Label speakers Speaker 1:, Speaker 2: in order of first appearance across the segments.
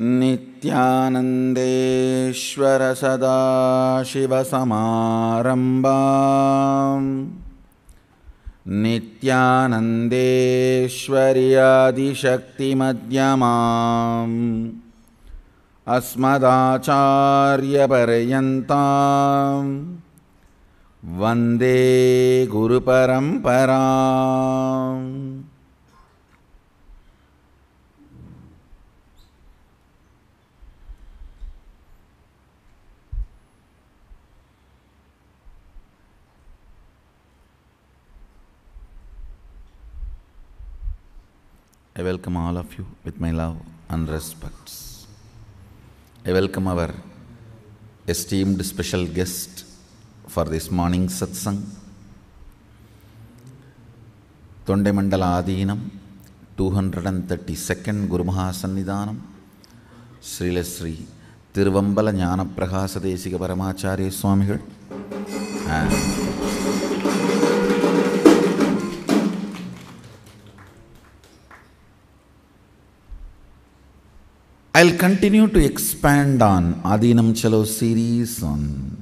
Speaker 1: नित्यानन्देश्वरसदाशिवसमारम्भा नित्यानन्देश्वर्यादिशक्तिमध्यमाम् अस्मदाचार्यपर्यन्ताम् वन्दे गुरुपरम्परा I welcome all of you with my love and respects. I welcome our esteemed special guest for this morning's satsang, Tondemandala Adinam, 232nd Guru Mahasannidhanam, Srila Sri Tiruvambala Gnanaprahasa Desika Paramacharya Swamigal. And I'll continue to expand on Adinam Chalo series on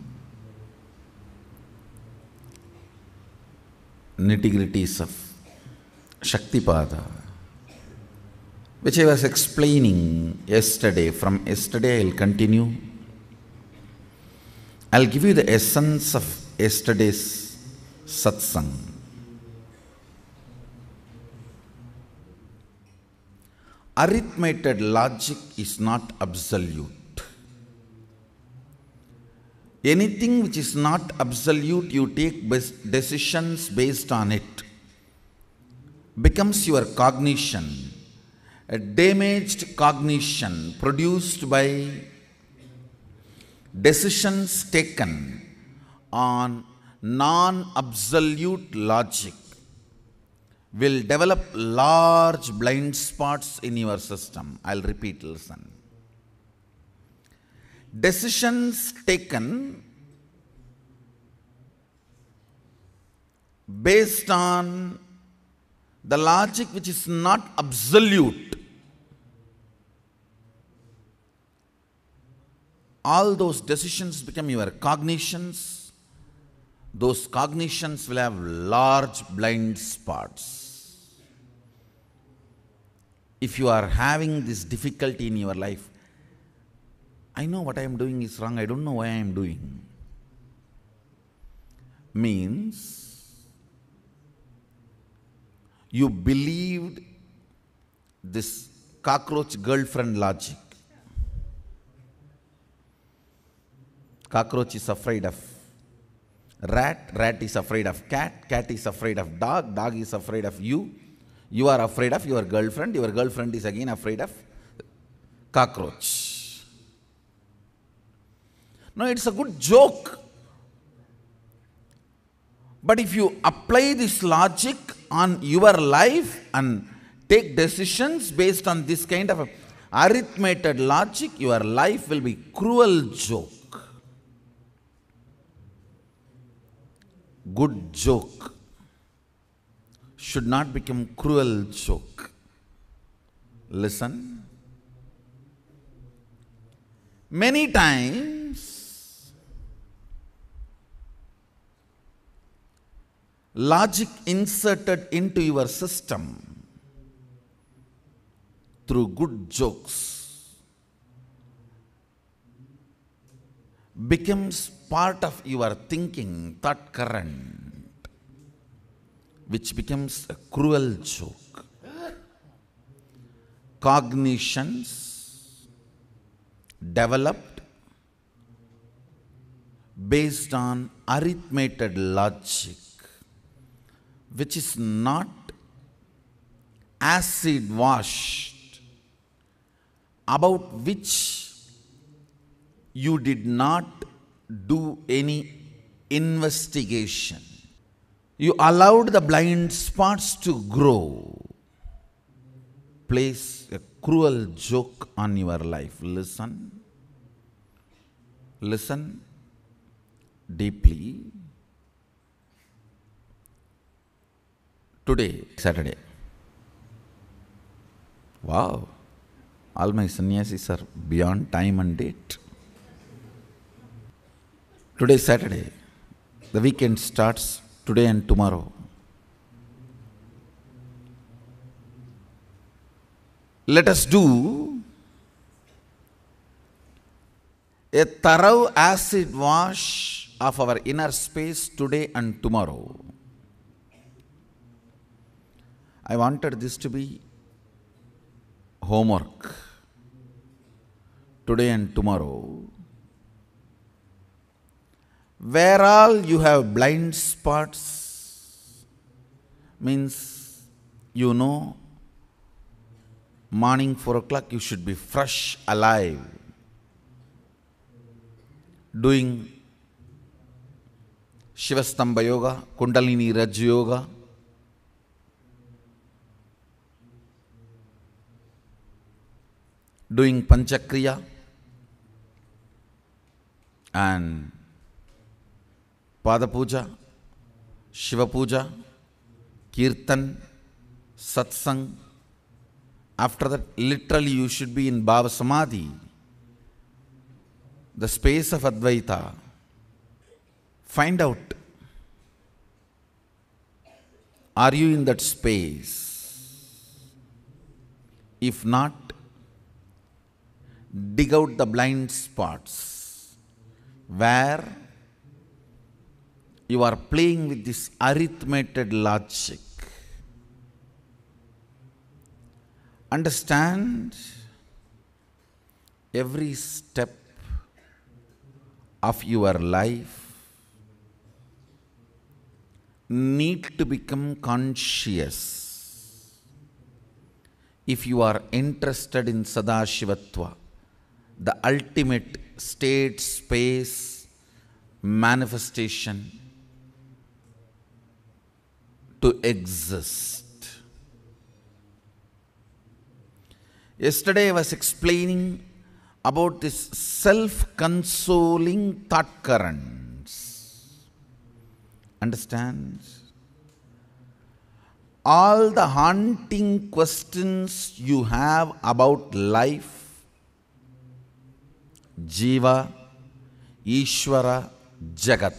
Speaker 1: nitty-gritties of Shaktipada, which I was explaining yesterday. From yesterday, I'll continue. I'll give you the essence of yesterday's satsang. arithmetic logic is not absolute. Anything which is not absolute, you take decisions based on it, becomes your cognition. A damaged cognition produced by decisions taken on non absolute logic will develop large blind spots in your system. I'll repeat, listen. Decisions taken based on the logic which is not absolute. All those decisions become your cognitions, those cognitions will have large blind spots. If you are having this difficulty in your life, I know what I am doing is wrong, I don't know why I am doing. Means you believed this cockroach girlfriend logic. Cockroach is afraid of Rat, rat is afraid of cat, cat is afraid of dog, dog is afraid of you. You are afraid of your girlfriend, your girlfriend is again afraid of cockroach. No, it's a good joke. But if you apply this logic on your life and take decisions based on this kind of arithmetic logic, your life will be cruel joke. good joke should not become cruel joke. Listen. Many times, logic inserted into your system through good jokes becomes part of your thinking, thought current, which becomes a cruel joke. Cognitions developed based on arithmetic logic, which is not acid washed, about which you did not do any investigation. You allowed the blind spots to grow. Place a cruel joke on your life. Listen. Listen deeply. Today, Saturday. Wow. All my sannyasis are beyond time and date. Today is Saturday. The weekend starts today and tomorrow. Let us do a thorough acid wash of our inner space today and tomorrow. I wanted this to be homework today and tomorrow where all you have blind spots means you know morning 4 o'clock you should be fresh alive doing Shivastamba Yoga, Kundalini Raj Yoga. Doing Panchakriya and पादपूज Shivapuja kirtan satsang after that literally you should be in bhava samadhi the space of Advaita find out are you in that space if not dig out the blind spots where You are playing with this arithmetic logic. Understand every step of your life need to become conscious if you are interested in Sadashivatva, the ultimate state, space, manifestation, to exist. Yesterday I was explaining about this self-consoling thought currents. Understand? All the haunting questions you have about life, Jiva, Ishvara, Jagat.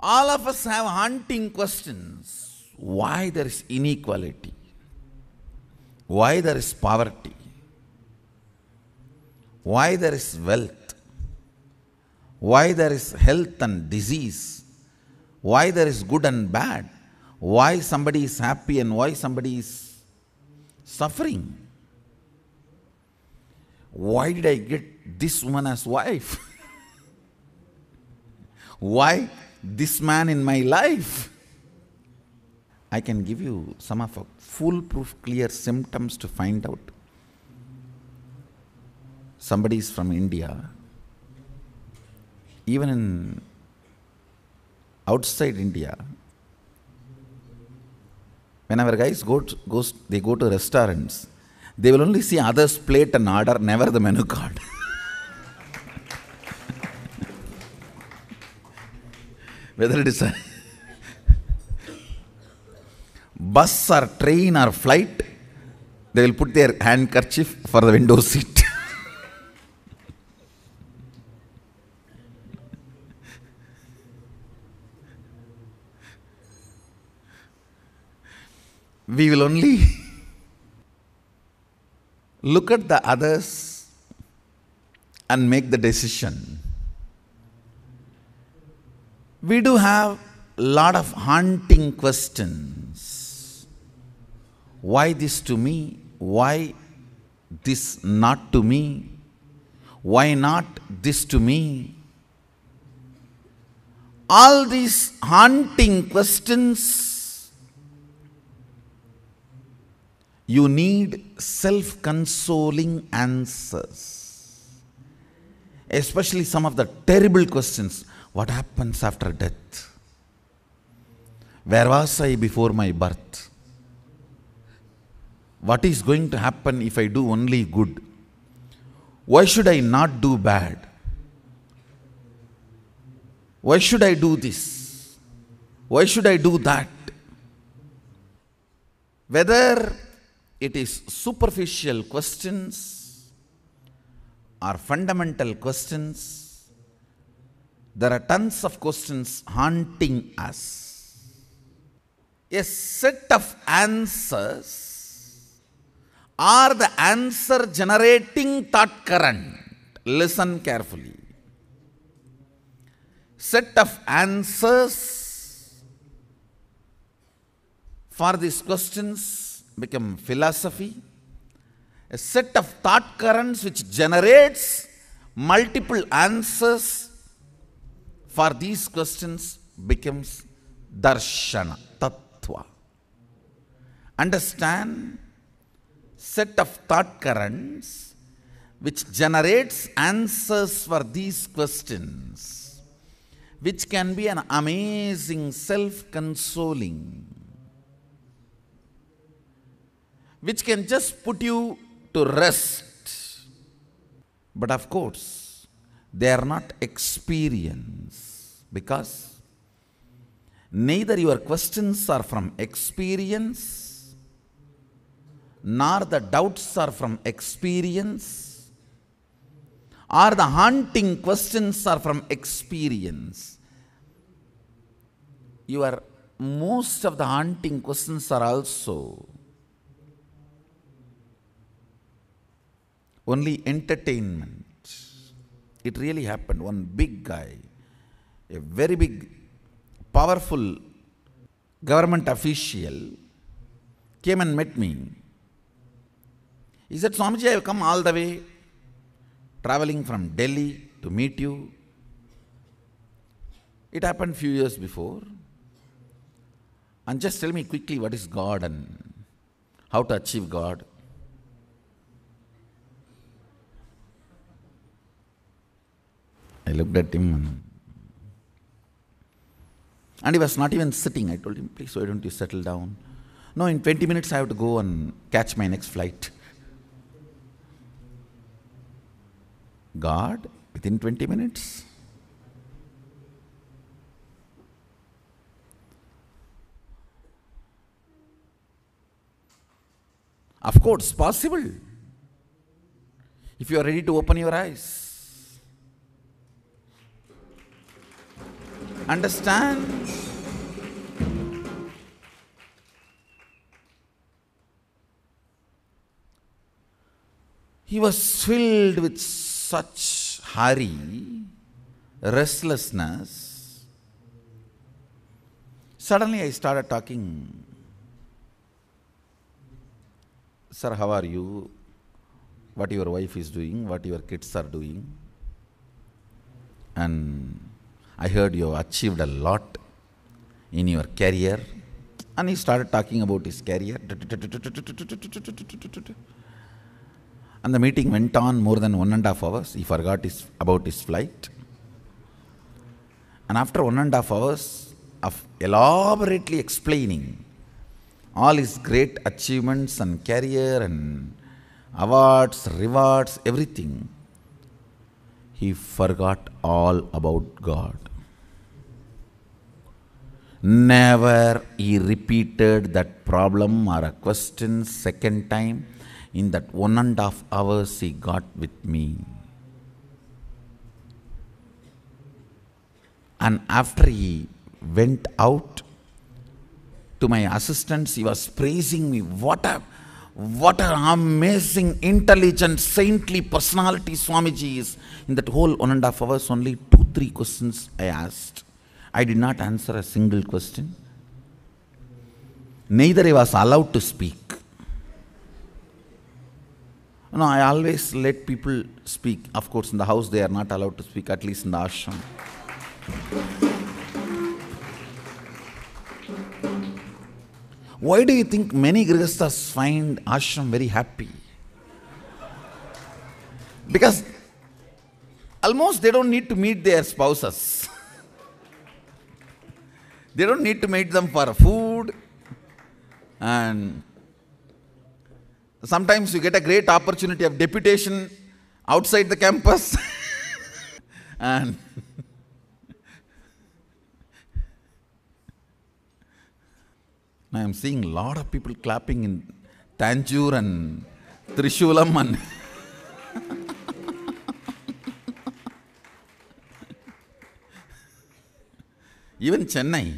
Speaker 1: All of us have haunting questions why there is inequality, why there is poverty, why there is wealth, why there is health and disease, why there is good and bad, why somebody is happy and why somebody is suffering. Why did I get this woman as wife? why this man in my life? I can give you some of a foolproof, clear symptoms to find out. Somebody is from India. Even in outside India, whenever guys go to, goes, they go to restaurants, they will only see others' plate and order, never the menu card. Whether it is a bus or train or flight, they will put their handkerchief for the window seat. we will only look at the others and make the decision. We do have a lot of haunting questions. Why this to me? Why this not to me? Why not this to me? All these haunting questions, you need self consoling answers. Especially some of the terrible questions what happens after death? Where was I before my birth? what is going to happen if I do only good? Why should I not do bad? Why should I do this? Why should I do that? Whether it is superficial questions or fundamental questions, there are tons of questions haunting us. A set of answers are the answer generating thought current. Listen carefully. Set of answers for these questions become philosophy. A set of thought currents which generates multiple answers for these questions becomes darshana, tattva. Understand? set of thought currents which generates answers for these questions, which can be an amazing self consoling, which can just put you to rest. But of course, they are not experience because neither your questions are from experience nor the doubts are from experience, or the haunting questions are from experience. Your most of the haunting questions are also only entertainment. It really happened. One big guy, a very big, powerful government official, came and met me he said, Swamiji, I have come all the way, traveling from Delhi to meet you. It happened few years before. And just tell me quickly what is God and how to achieve God. I looked at him and, and he was not even sitting. I told him, please, why don't you settle down? No, in 20 minutes I have to go and catch my next flight. God within 20 minutes. Of course, possible. If you are ready to open your eyes, understand. He was filled with such hurry, restlessness, suddenly I started talking. Sir, how are you? What your wife is doing? What your kids are doing? And I heard you achieved a lot in your career. And he started talking about his career. And the meeting went on more than one and a half hours. He forgot his, about his flight. And after one and a half hours of elaborately explaining all his great achievements and career and awards, rewards, everything, he forgot all about God. Never he repeated that problem or a question second time. In that one and a half hours he got with me. And after he went out to my assistants, he was praising me. What a what an amazing, intelligent, saintly personality Swamiji is. In that whole one and a half hours, only two, three questions I asked. I did not answer a single question. Neither I was allowed to speak. You know, I always let people speak. Of course, in the house they are not allowed to speak, at least in the ashram. Why do you think many grihasthas find ashram very happy? Because almost they don't need to meet their spouses. they don't need to meet them for food and Sometimes you get a great opportunity of deputation outside the campus and I am seeing a lot of people clapping in Tanjore and Trishulam and even Chennai.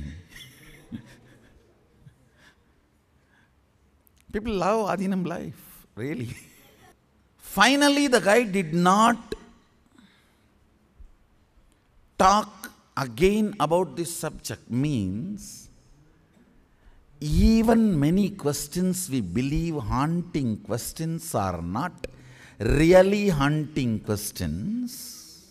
Speaker 1: People love Adinam life, really. Finally, the guy did not talk again about this subject, means even many questions we believe haunting questions are not really haunting questions.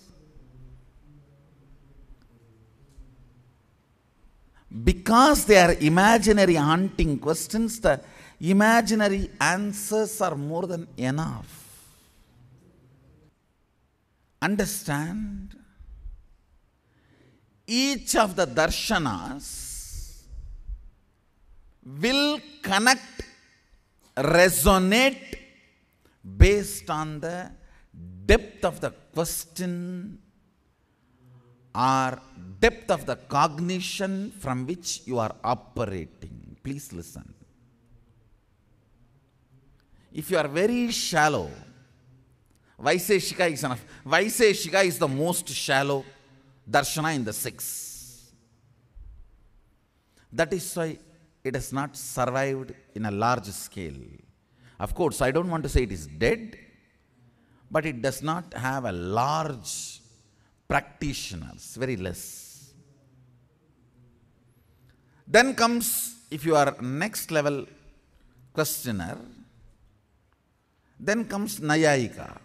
Speaker 1: Because they are imaginary haunting questions, the imaginary answers are more than enough. Understand? Each of the darshanas will connect, resonate based on the depth of the question or depth of the cognition from which you are operating. Please listen if you are very shallow, Vaiseshika is enough. Vaiseshika is the most shallow darshana in the six. That is why it has not survived in a large scale. Of course, I don't want to say it is dead, but it does not have a large practitioners, very less. Then comes, if you are next level questioner, then comes Nayayika,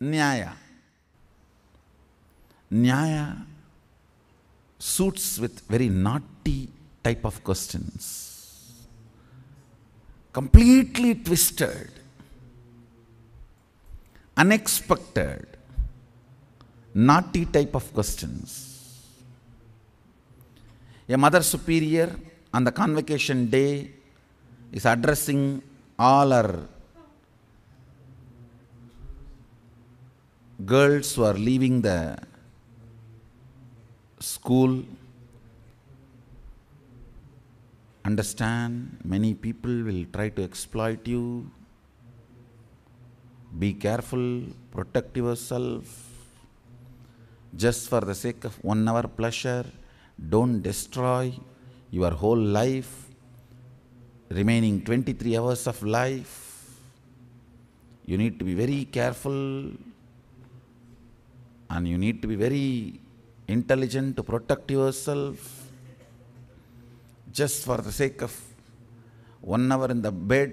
Speaker 1: Nyaya. Nyaya suits with very naughty type of questions. Completely twisted, unexpected, naughty type of questions. A mother superior on the convocation day is addressing all her girls who are leaving the school. Understand, many people will try to exploit you. Be careful, protect yourself. Just for the sake of one hour pleasure, don't destroy your whole life, remaining 23 hours of life. You need to be very careful and you need to be very intelligent to protect yourself just for the sake of one hour in the bed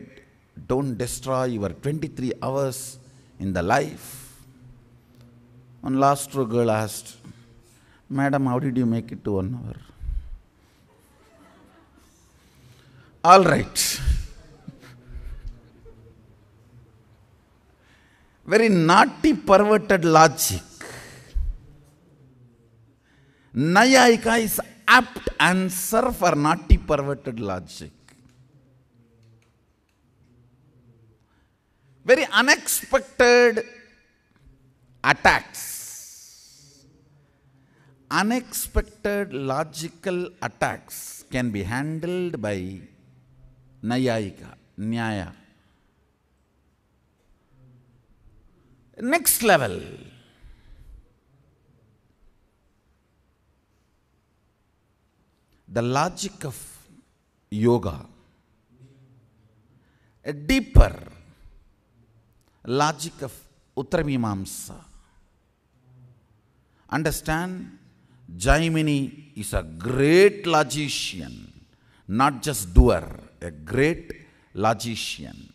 Speaker 1: don't destroy your 23 hours in the life one last girl asked madam how did you make it to one hour all right very naughty perverted logic Nayaika is apt answer for naughty perverted logic. Very unexpected attacks. Unexpected logical attacks can be handled by Nayaika, Nyaya. Next level. the logic of yoga, a deeper logic of uttaramimamsa. Understand? Jaimini is a great logician, not just doer, a great logician.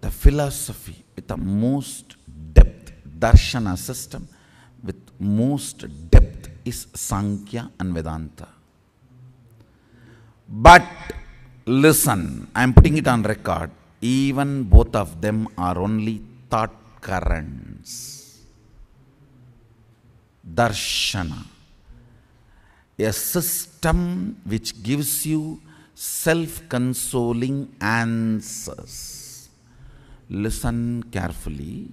Speaker 1: The philosophy with the most depth darshana system, with most depth is Sankhya and Vedanta. But listen, I am putting it on record, even both of them are only thought currents. Darshana, a system which gives you self consoling answers. Listen carefully.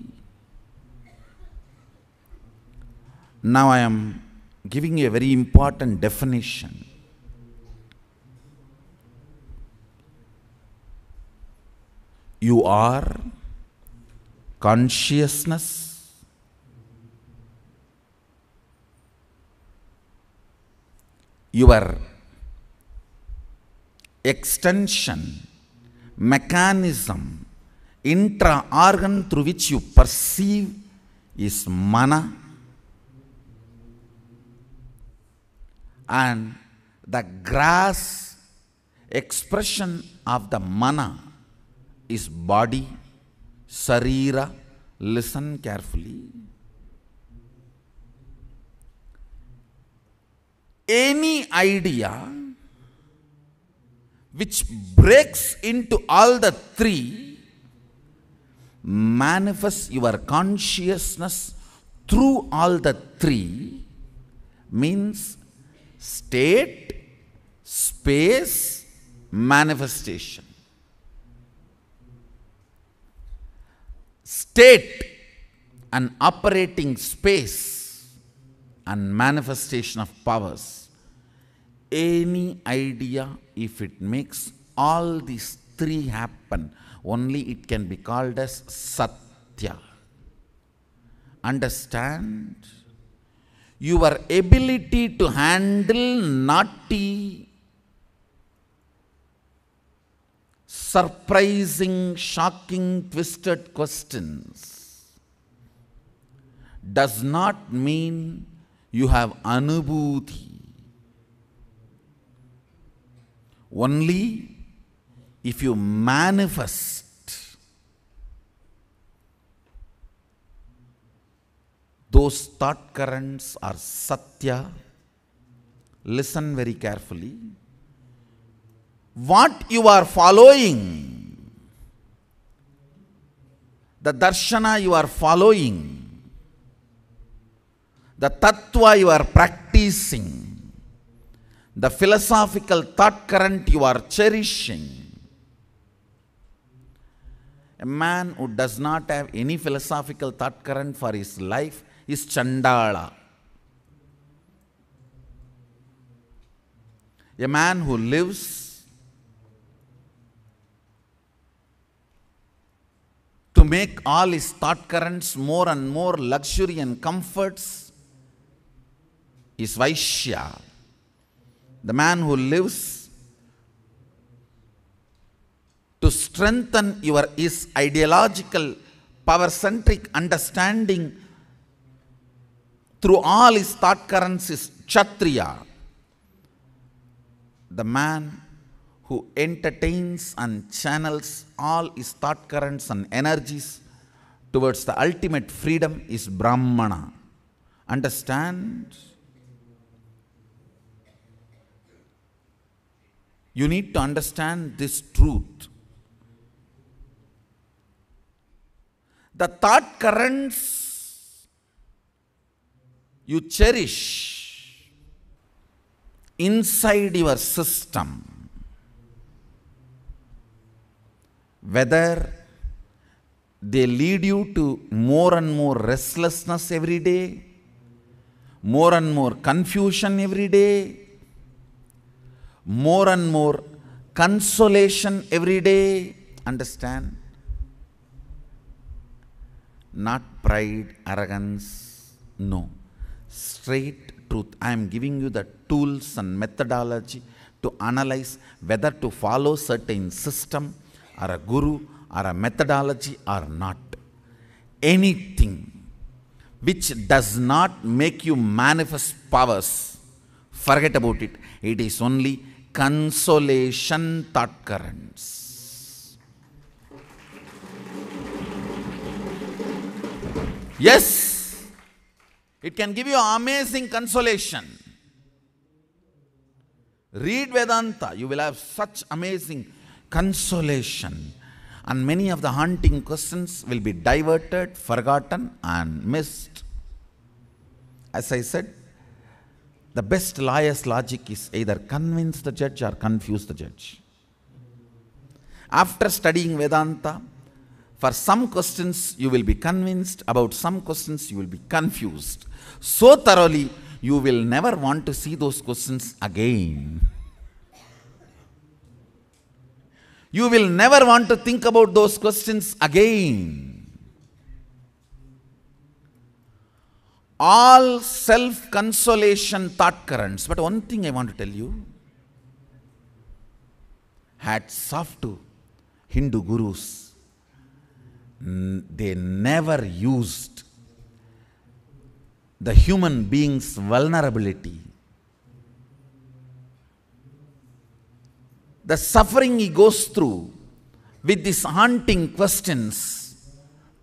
Speaker 1: Now I am giving you a very important definition. You are consciousness, your extension, mechanism, intra organ through which you perceive is mana and the grass expression of the mana is body, sarira. Listen carefully. Any idea which breaks into all the three manifests your consciousness through all the three means state, space, manifestation. State, an operating space and manifestation of powers. Any idea, if it makes all these three happen, only it can be called as Satya. Understand? your ability to handle naughty, surprising, shocking, twisted questions does not mean you have anubhuti. Only if you manifest Those thought currents are satya. Listen very carefully. What you are following, the darshana you are following, the tattva you are practicing, the philosophical thought current you are cherishing, a man who does not have any philosophical thought current for his life is Chandala. A man who lives to make all his thought currents more and more luxury and comforts is Vaishya. The man who lives to strengthen your his ideological power centric understanding through all his thought currents is Kshatriya, the man who entertains and channels all his thought currents and energies towards the ultimate freedom is Brahmana. Understand? You need to understand this truth. The thought currents you cherish inside your system whether they lead you to more and more restlessness every day, more and more confusion every day, more and more consolation every day. Understand? Not pride, arrogance, no straight truth. I am giving you the tools and methodology to analyze whether to follow certain system or a guru or a methodology or not. Anything which does not make you manifest powers, forget about it. It is only consolation thought currents. Yes, it can give you amazing consolation. Read Vedanta, you will have such amazing consolation. And many of the haunting questions will be diverted, forgotten, and missed. As I said, the best liar's logic is either convince the judge or confuse the judge. After studying Vedanta, for some questions you will be convinced, about some questions you will be confused so thoroughly, you will never want to see those questions again. You will never want to think about those questions again. All self consolation thought currents. But one thing I want to tell you hats off to Hindu gurus. They never used the human being's vulnerability. The suffering he goes through with these haunting questions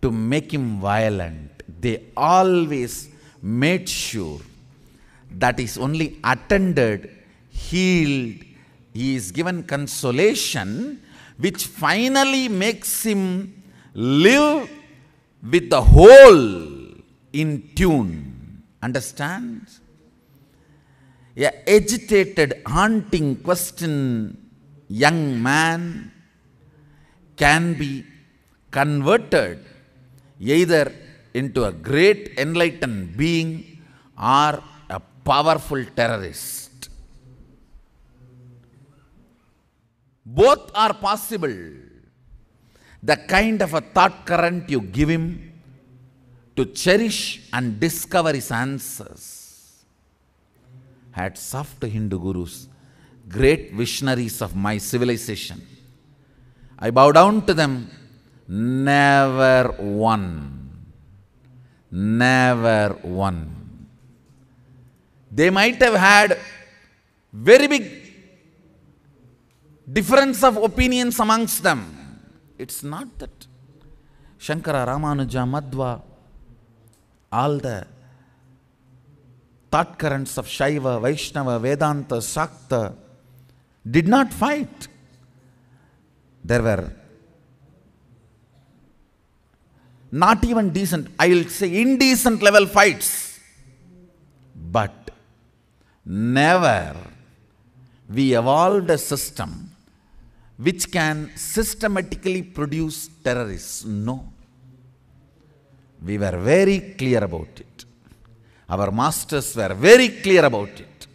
Speaker 1: to make him violent. They always made sure that he's only attended, healed, he is given consolation, which finally makes him live with the whole in tune. Understand? A agitated, haunting question, young man can be converted either into a great enlightened being or a powerful terrorist. Both are possible. The kind of a thought current you give him to cherish and discover his answers. had soft Hindu gurus, great visionaries of my civilization. I bow down to them. Never one. Never one. They might have had very big difference of opinions amongst them. It's not that. Shankara, Ramanuja, Madhva, all the thought currents of Shaiva, Vaishnava, Vedanta, Sakta did not fight. There were not even decent, I will say indecent level fights. But never we evolved a system which can systematically produce terrorists. No. We were very clear about it. Our masters were very clear about it.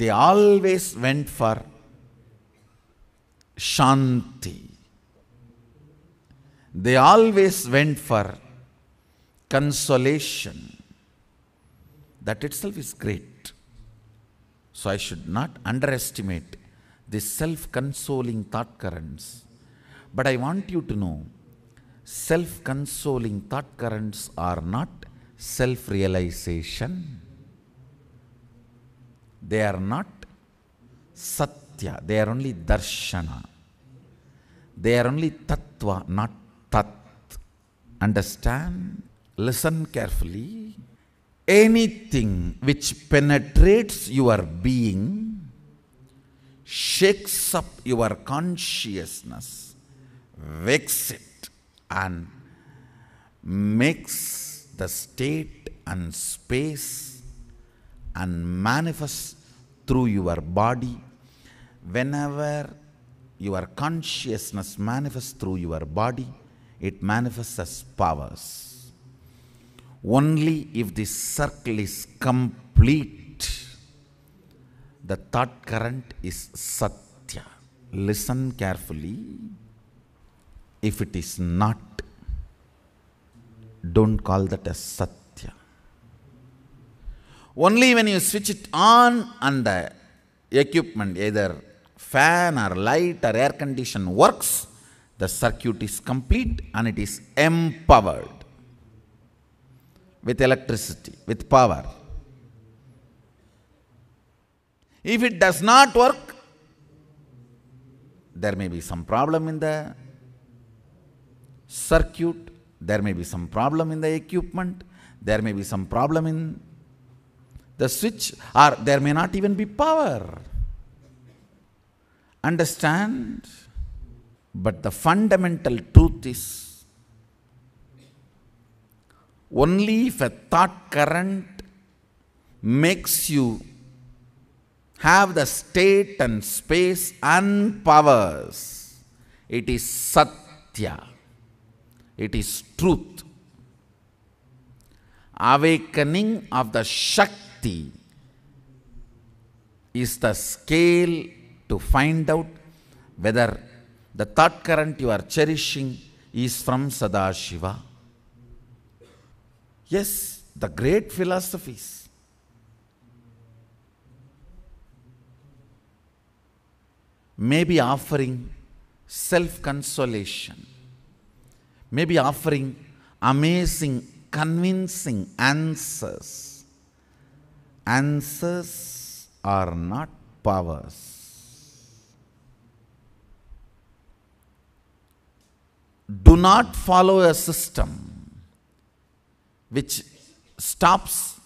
Speaker 1: They always went for Shanti. They always went for consolation. That itself is great. So I should not underestimate this self consoling thought currents. But I want you to know self consoling thought currents are not self realization, they are not satya, they are only darshana, they are only tattva, not tat. Understand? Listen carefully. Anything which penetrates your being shakes up your consciousness, wakes it and makes the state and space and manifests through your body. Whenever your consciousness manifests through your body, it manifests as powers. Only if this circle is complete, the thought current is Satya. Listen carefully. If it is not, don't call that as Satya. Only when you switch it on and the equipment, either fan or light or air condition works, the circuit is complete and it is empowered with electricity, with power. If it does not work, there may be some problem in the circuit, there may be some problem in the equipment, there may be some problem in the switch, or there may not even be power. Understand? But the fundamental truth is only if a thought current makes you have the state and space and powers, it is Satya. It is truth. Awakening of the Shakti is the scale to find out whether the thought current you are cherishing is from Sadashiva. Yes, the great philosophies. may be offering self consolation maybe offering amazing, convincing answers. Answers are not powers. Do not follow a system which stops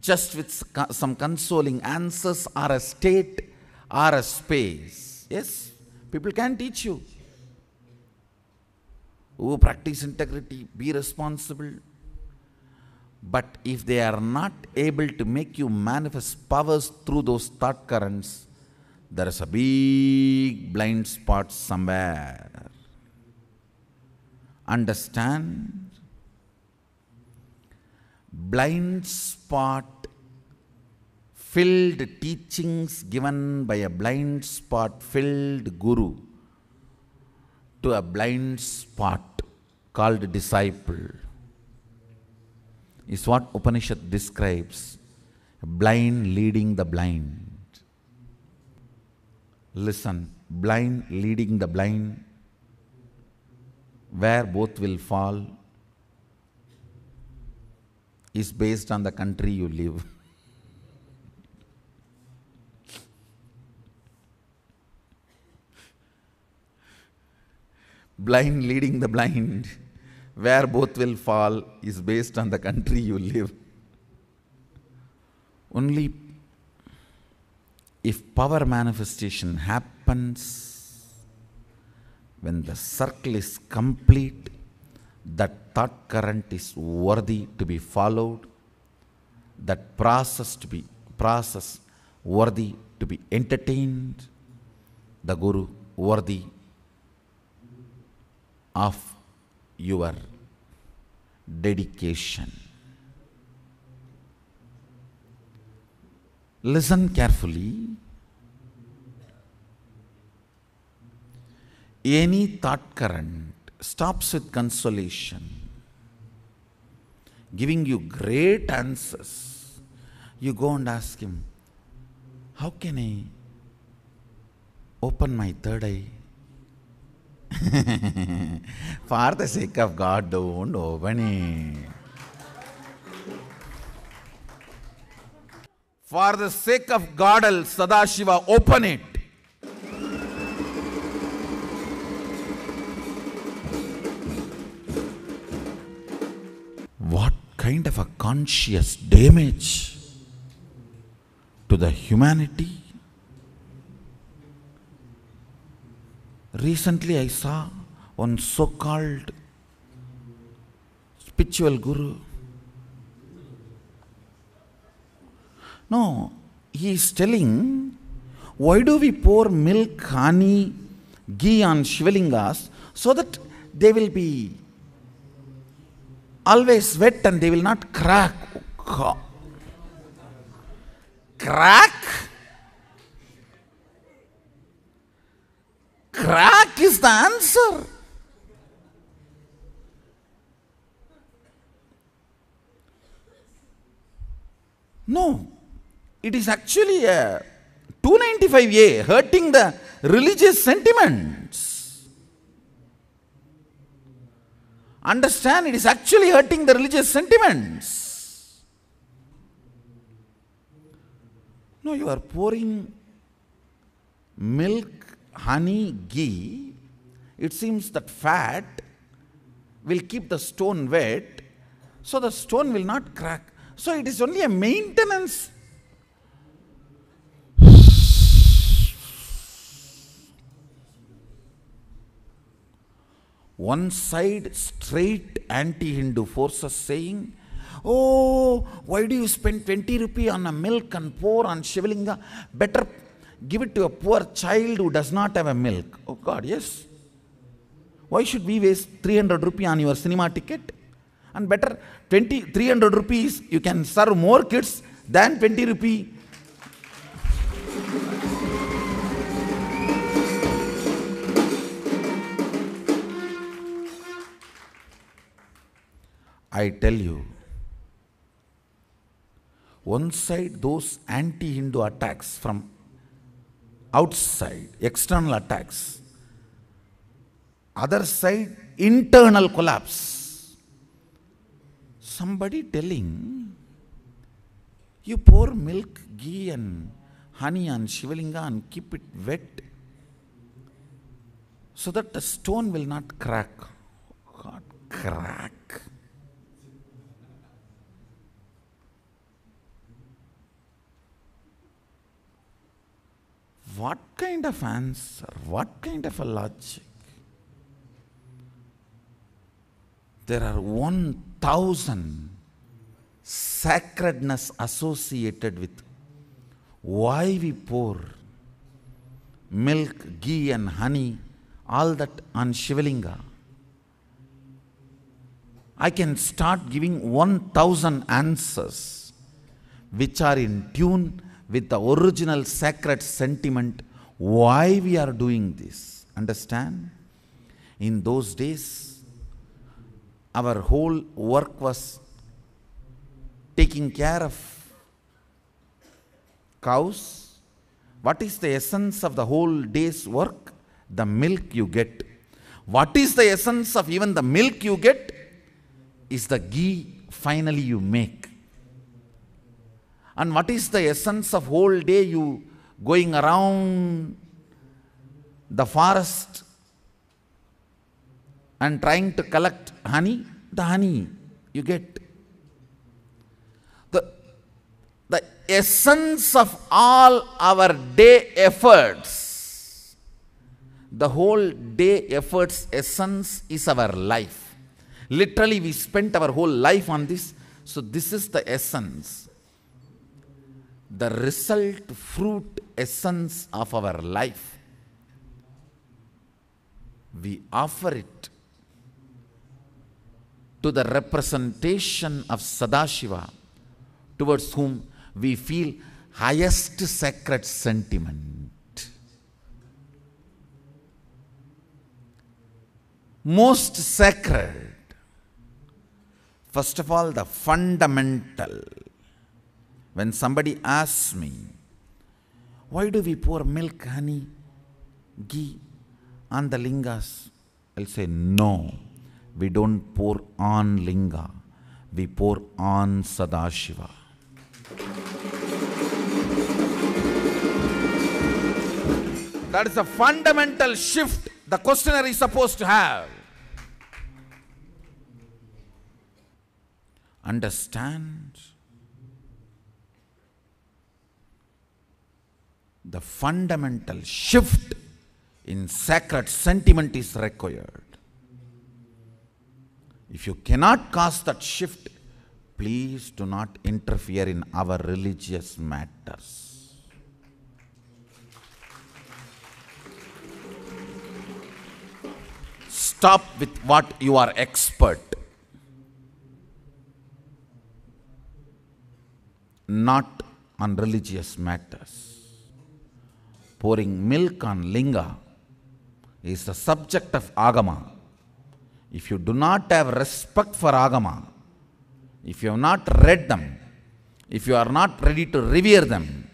Speaker 1: just with some consoling answers Are a state are a space. Yes, people can teach you who practice integrity, be responsible. But if they are not able to make you manifest powers through those thought currents, there is a big blind spot somewhere. Understand? Blind spot filled teachings given by a blind spot filled guru to a blind spot called disciple is what Upanishad describes blind leading the blind. Listen, blind leading the blind, where both will fall, is based on the country you live. blind leading the blind, where both will fall is based on the country you live. Only if power manifestation happens when the circle is complete, that thought current is worthy to be followed, that process to be process worthy to be entertained, the Guru worthy of your dedication. Listen carefully. Any thought current stops with consolation, giving you great answers. You go and ask him, How can I open my third eye? For the sake of God, don't open it. For the sake of God, Sadashiva, open it. What kind of a conscious damage to the humanity Recently, I saw one so called spiritual guru. No, he is telling, why do we pour milk, honey, ghee on Shivalingas so that they will be always wet and they will not crack. Crack?
Speaker 2: Crack is the answer.
Speaker 1: No, it is actually a 295A hurting the religious sentiments. Understand, it is actually hurting the religious sentiments. No, you are pouring milk honey ghee, it seems that fat will keep the stone wet, so the stone will not crack. So it is only a maintenance. One side, straight anti Hindu forces saying, Oh, why do you spend 20 rupee on a milk and pour on Shivalinga? Better Give it to a poor child who does not have a milk. Oh God, yes. Why should we waste 300 rupee on your cinema ticket? And better, 20, 300 rupees, you can serve more kids than 20 rupee. I tell you, one side those anti-Hindu attacks from outside, external attacks. Other side, internal collapse. Somebody telling, you pour milk, ghee and honey and Shivalinga and keep it wet so that the stone will not crack. God, crack. What kind of answer? What kind of a logic? There are 1,000 sacredness associated with why we pour milk, ghee, and honey, all that on Shivalinga. I can start giving 1000 answers which are in tune with the original sacred sentiment why we are doing this. Understand? In those days, our whole work was taking care of cows. What is the essence of the whole day's work? The milk you get. What is the essence of even the milk you get? Is the ghee finally you make. And what is the essence of whole day you going around the forest and trying to collect honey? The honey you get. The, the essence of all our day efforts, the whole day efforts essence is our life. Literally we spent our whole life on this. So this is the essence the result, fruit, essence of our life. We offer it to the representation of Sadashiva, towards whom we feel highest sacred sentiment. Most sacred. First of all, the fundamental. When somebody asks me, why do we pour milk, honey, ghee on the lingas? I'll say, no, we don't pour on linga, we pour on Sadashiva. That is a fundamental shift the questioner is supposed to have. Understand the fundamental shift in sacred sentiment is required. If you cannot cause that shift, please do not interfere in our religious matters. Stop with what you are expert. Not on religious matters pouring milk on linga is the subject of agama. If you do not have respect for agama, if you have not read them, if you are not ready to revere them,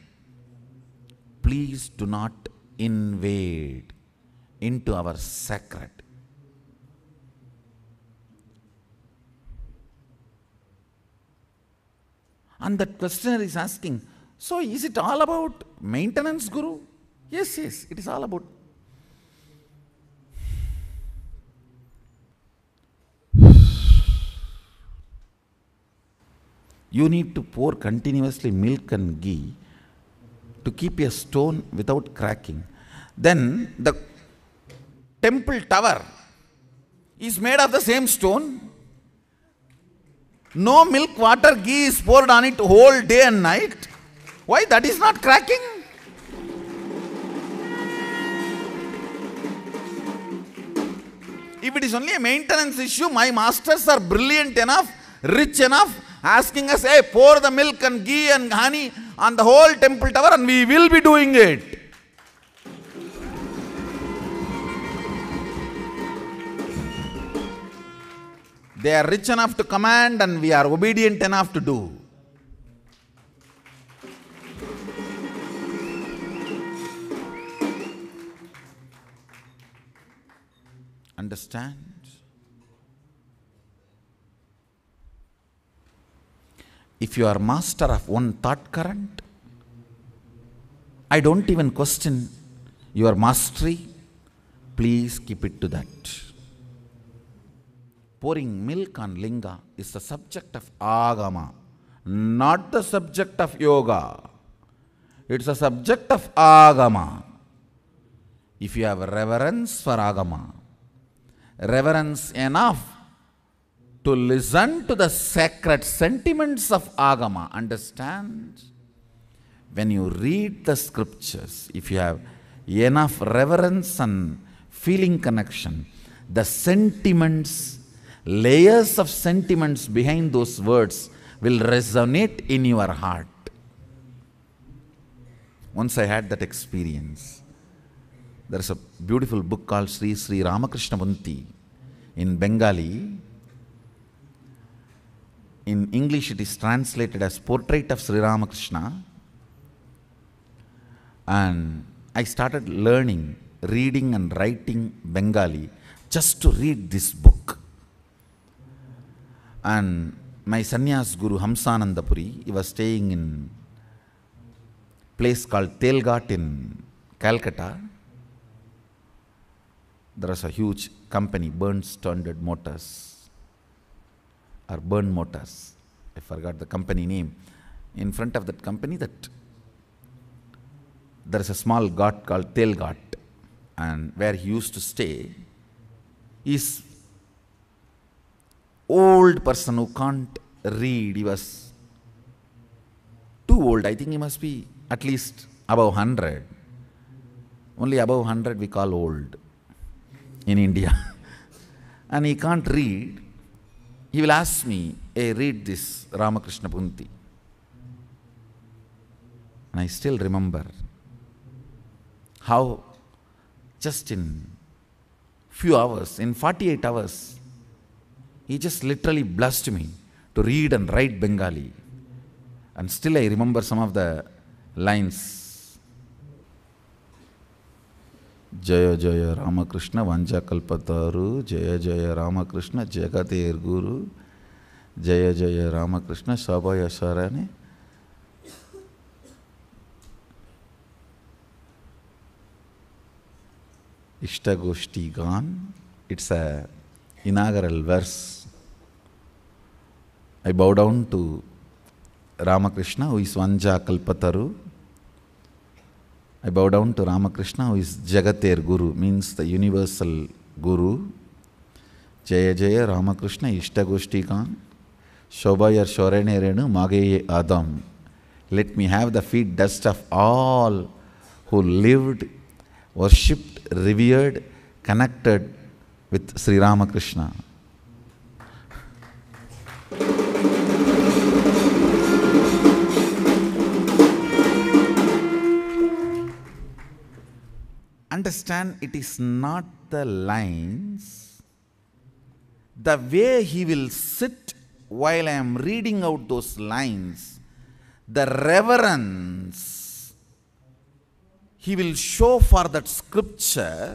Speaker 1: please do not invade into our sacred. And that questioner is asking, so is it all about maintenance, Guru? Yes, yes, it is all about. You need to pour continuously milk and ghee to keep a stone without cracking. Then the temple tower is made of the same stone. No milk, water, ghee is poured on it whole day and night. Why? That is not cracking. If it is only a maintenance issue, my masters are brilliant enough, rich enough, asking us, hey, pour the milk and ghee and honey on the whole temple tower and we will be doing it. They are rich enough to command and we are obedient enough to do. understand. If you are master of one thought current, I don't even question your mastery. Please keep it to that. Pouring milk on linga is the subject of agama, not the subject of yoga. It's a subject of agama. If you have reverence for agama, reverence enough to listen to the sacred sentiments of Agama. Understand? When you read the scriptures, if you have enough reverence and feeling connection, the sentiments, layers of sentiments behind those words will resonate in your heart. Once I had that experience there is a beautiful book called Sri Sri Ramakrishna Munti in Bengali. In English, it is translated as Portrait of Sri Ramakrishna. And I started learning, reading, and writing Bengali just to read this book. And my sannyas guru Hamsanandapuri, he was staying in place called Telgat in Calcutta there was a huge company, Burn Standard Motors, or Burn Motors. I forgot the company name. In front of that company, that there is a small god called Tel and where he used to stay is old person who can't read. He was too old. I think he must be at least above 100. Only above 100 we call old in India and he can't read, he will ask me, hey, read this Ramakrishna Punti. And I still remember how just in few hours, in 48 hours, he just literally blessed me to read and write Bengali. And still I remember some of the lines जय जय रामकृष्ण वंजाकल्पतारु जय जय रामकृष्ण जगतेर गुरु जय जय रामकृष्ण सभय शरणे Ishtagoshti Gan. It's a inaugural verse. I bow down to Ramakrishna, who is Vanja Kalpataru. I bow down to Ramakrishna, who is Jagatir Guru, means the universal Guru. Jaya Jaya Ramakrishna Ishtagoshtikan Shobhayar Shorene Renu Mageye Adam. Let me have the feet dust of all who lived, worshipped, revered, connected with Sri Ramakrishna. understand it is not the lines, the way he will sit while I am reading out those lines, the reverence he will show for that scripture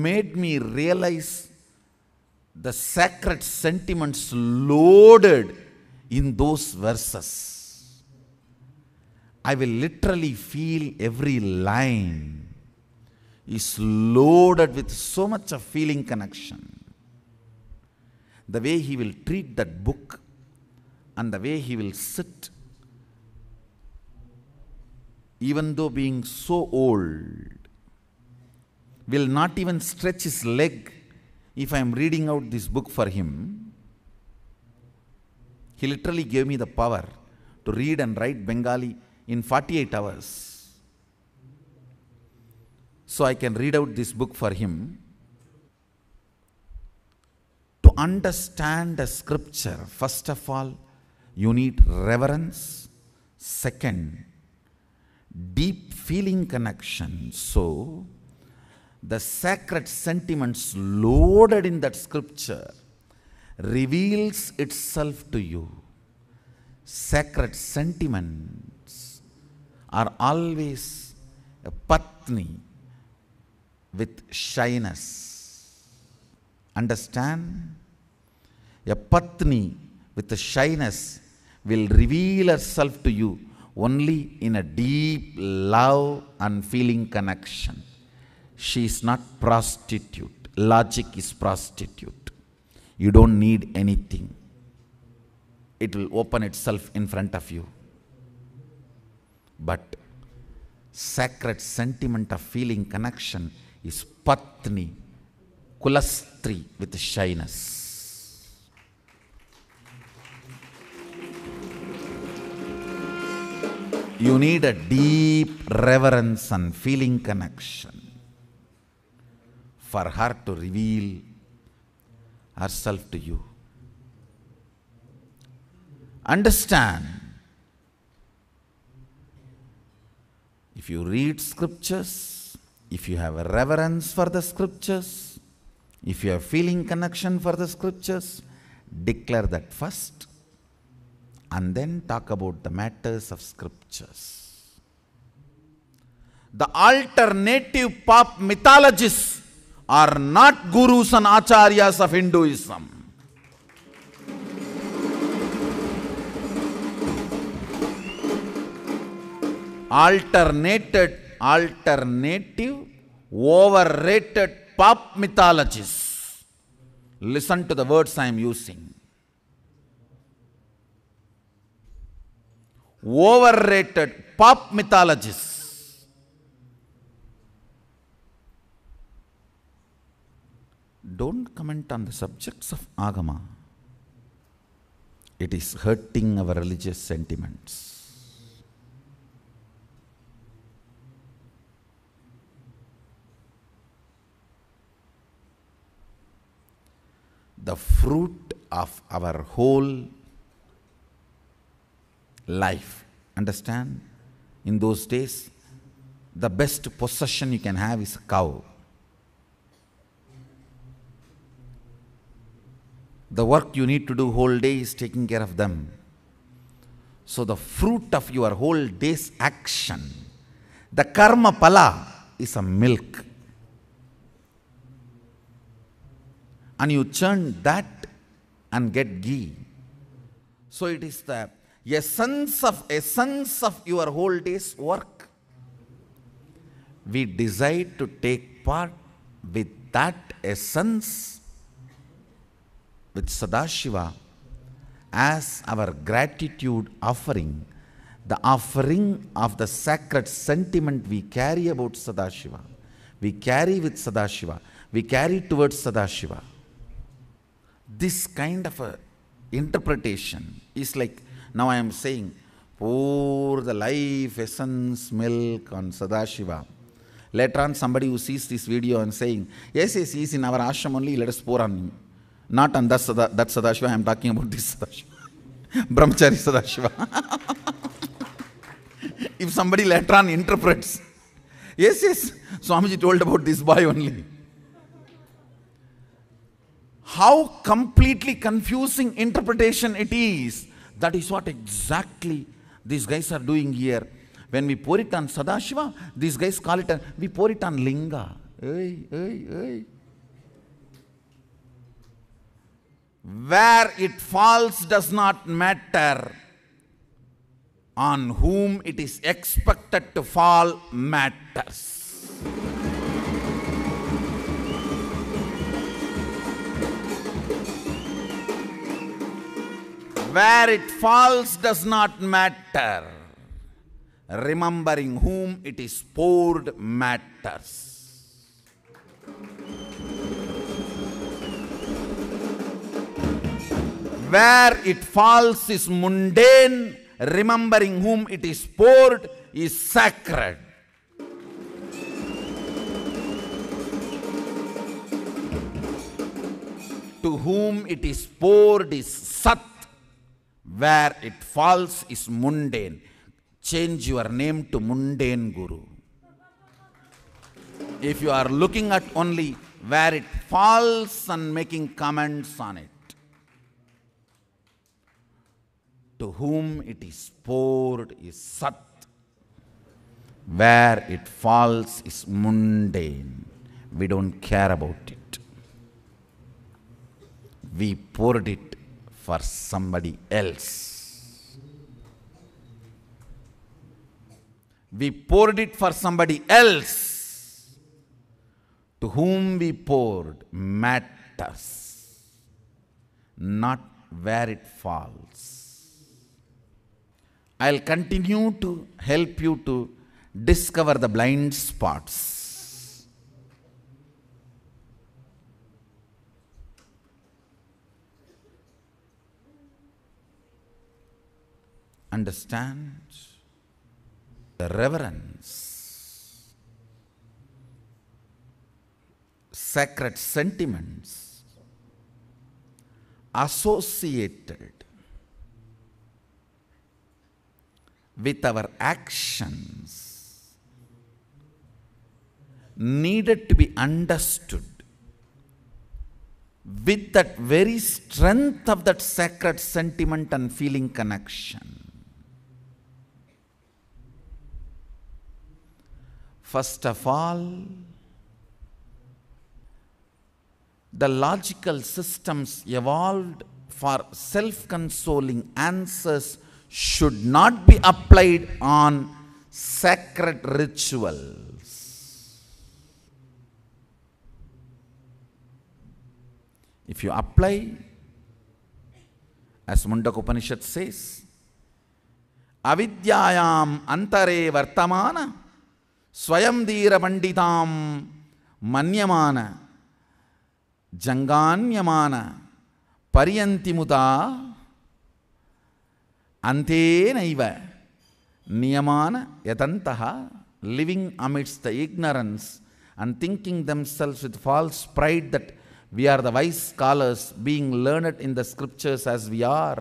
Speaker 1: made me realize the sacred sentiments loaded in those verses. I will literally feel every line is loaded with so much of feeling connection. The way he will treat that book and the way he will sit, even though being so old, will not even stretch his leg if I am reading out this book for him. He literally gave me the power to read and write Bengali in 48 hours. So I can read out this book for him. To understand a scripture, first of all, you need reverence. Second, deep feeling connection. So, the sacred sentiments loaded in that scripture reveals itself to you. Sacred sentiment are always a patni with shyness. Understand? A patni with a shyness will reveal herself to you only in a deep love and feeling connection. She is not prostitute. Logic is prostitute. You don't need anything. It will open itself in front of you. But sacred sentiment of feeling connection is patni, kulastri with shyness. You need a deep reverence and feeling connection for her to reveal herself to you. Understand If you read scriptures, if you have a reverence for the scriptures, if you are feeling connection for the scriptures, declare that first and then talk about the matters of scriptures. The alternative pop mythologists are not gurus and acharyas of Hinduism. alternated, alternative, overrated pop mythologies. Listen to the words I am using. Overrated pop mythologies. Don't comment on the subjects of Agama. It is hurting our religious sentiments. the fruit of our whole life. Understand? In those days, the best possession you can have is a cow. The work you need to do whole day is taking care of them. So the fruit of your whole day's action, the karma pala, is a milk. and you churn that and get ghee. So it is the essence of essence of your whole day's work. We decide to take part with that essence with Sadashiva as our gratitude offering, the offering of the sacred sentiment we carry about Sadashiva. We carry with Sadashiva. We carry towards Sadashiva this kind of a interpretation is like now I am saying, pour the life essence milk on Sadashiva. Later on, somebody who sees this video and saying, yes, yes, he is in our ashram only, let us pour on him. Not on that, that Sadashiva, I am talking about this Sadashiva. Brahmachari Sadashiva. if somebody later on interprets, yes, yes, Swamiji told about this boy only how completely confusing interpretation it is. That is what exactly these guys are doing here. When we pour it on Sadashiva, these guys call it, we pour it on Linga. Hey, hey, hey. Where it falls does not matter. On whom it is expected to fall matters. Where it falls does not matter. Remembering whom it is poured matters. Where it falls is mundane, remembering whom it is poured is sacred. to whom it is poured is sat where it falls is mundane. Change your name to mundane guru. If you are looking at only where it falls and making comments on it, to whom it is poured is Sat. Where it falls is mundane. We don't care about it. We poured it for somebody else. We poured it for somebody else. To whom we poured matters, not where it falls. I'll continue to help you to discover the blind spots. understand the reverence, sacred sentiments associated with our actions needed to be understood with that very strength of that sacred sentiment and feeling connection. First of all, the logical systems evolved for self consoling answers should not be applied on sacred rituals. If you apply, as Mundaka Upanishad says, avidyayam antare vartamana ಸ್ವಯಂಧೀರ ಪಂಡಿತಾಂ ಮನ್ಯಮಾನ ಜಂಗಾನ್ಯಮಾನ muta, ante Naiva ನಿಯಮಾನ ಯತಂತಹ Living amidst the ignorance and thinking themselves with false pride that we are the wise scholars being learned in the scriptures as we are.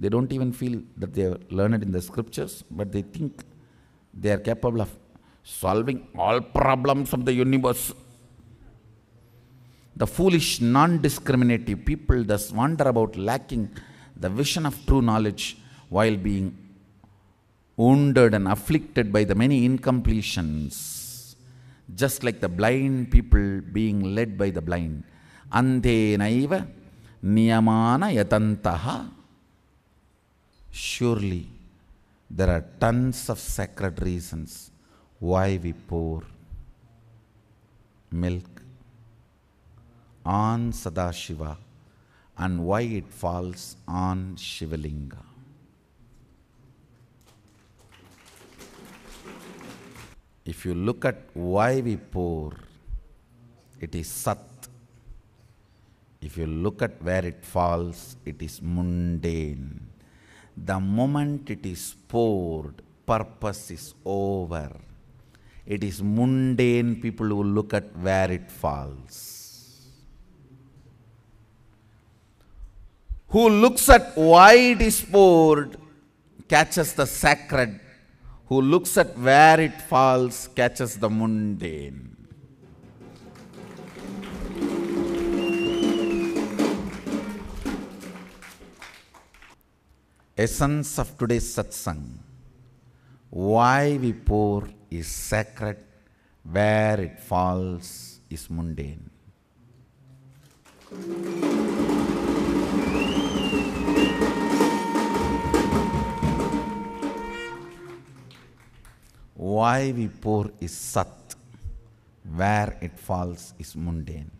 Speaker 1: They don't even feel that they are learned in the scriptures, but they think they are capable of solving all problems of the universe. The foolish, non discriminative people thus wander about lacking the vision of true knowledge while being wounded and afflicted by the many incompletions, just like the blind people being led by the blind. naiva niyamana yatantaha. Surely there are tons of sacred reasons why we pour milk on Sadashiva and why it falls on Shivalinga. If you look at why we pour, it is Sat. If you look at where it falls, it is mundane. The moment it is poured, purpose is over. It is mundane people who look at where it falls. Who looks at why it is poured catches the sacred. Who looks at where it falls catches the mundane. essence of today's satsang why we pour is sacred, where it falls is mundane. Why we pour is sat, where it falls is mundane.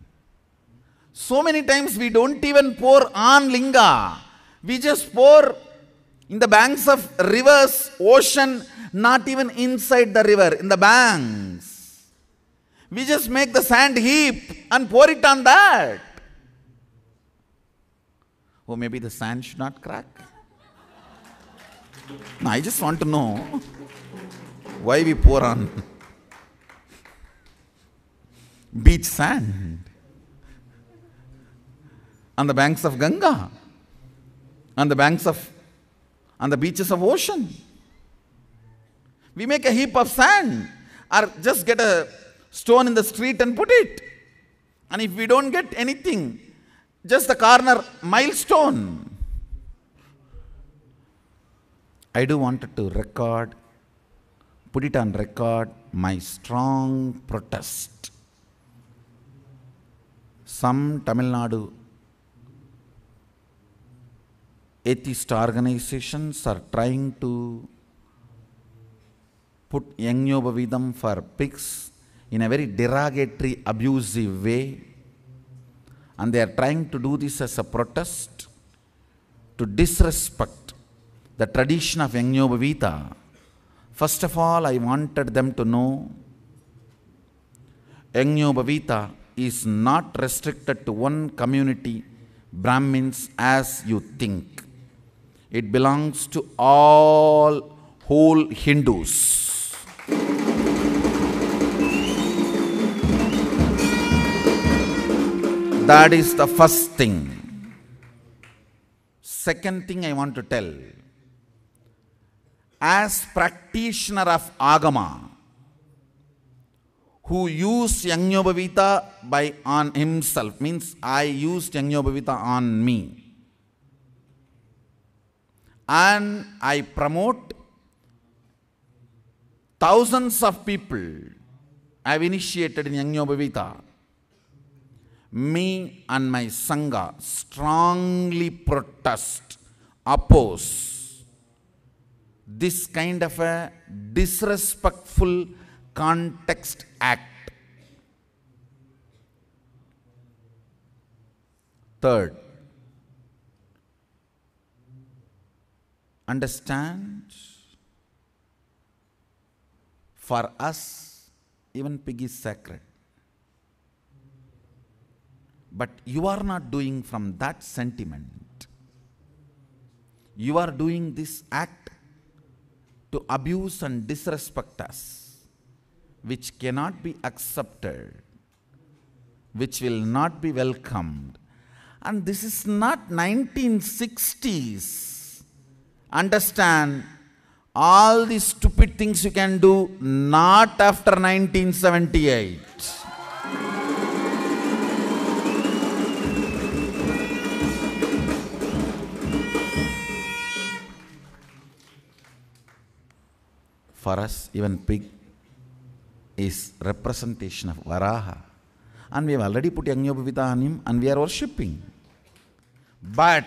Speaker 1: So many times we don't even pour on linga, we just pour in the banks of rivers, ocean, not even inside the river, in the banks. We just make the sand heap and pour it on that. Oh, maybe the sand should not crack. No, I just want to know why we pour on beach sand on the banks of Ganga, on the banks of on the beaches of ocean. We make a heap of sand or just get a stone in the street and put it. And if we don't get anything, just the corner milestone. I do wanted to record, put it on record, my strong protest. Some Tamil Nadu atheist organizations are trying to put Yajñobavidam for pigs in a very derogatory, abusive way. And they are trying to do this as a protest to disrespect the tradition of Yajñobavita. First of all, I wanted them to know Yajñobavita is not restricted to one community, Brahmins, as you think. It belongs to all whole Hindus. That is the first thing. Second thing I want to tell. As practitioner of Agama, who used Yangyobhavita by on himself, means I used Yangyobhavita on me and I promote thousands of people. I've initiated in Yangyobhavita. Me and my Sangha strongly protest, oppose this kind of a disrespectful context act. Third, understand for us even pig is sacred but you are not doing from that sentiment you are doing this act to abuse and disrespect us which cannot be accepted which will not be welcomed and this is not 1960s understand all the stupid things you can do not after 1978. For us, even pig is representation of Varaha. And we have already put Yajñopa and we are worshipping. But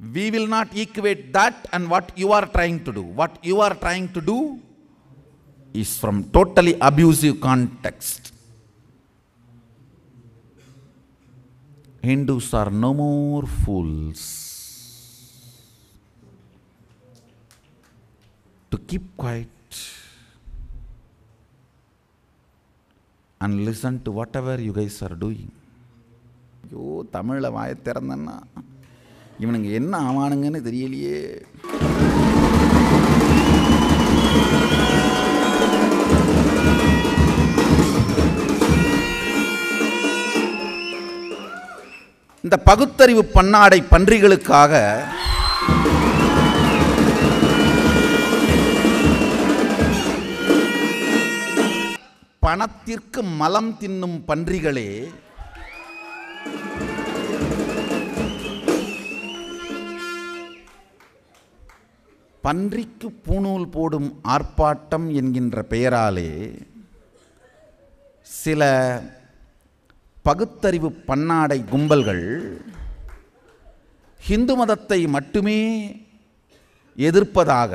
Speaker 1: we will not equate that and what you are trying to do. What you are trying to do is from totally abusive context. Hindus are no more fools. To keep quiet and listen to whatever you guys are doing. ஐயோ தமிழில் வாய திறந்தன்னா இவனுங்க என்ன ஆவானுங்கன்னு தெரியலையே இந்த பகுத்தறிவு பன்னாடை பன்றிகளுக்காக பணத்திற்கு மலம் தின்னும் பன்றிகளே பன்றிக்கு பூணூல் போடும் ஆர்ப்பாட்டம் என்கின்ற பெயராலே சில பகுத்தறிவு பன்னாடை கும்பல்கள் ஹிந்து மதத்தை மட்டுமே எதிர்ப்பதாக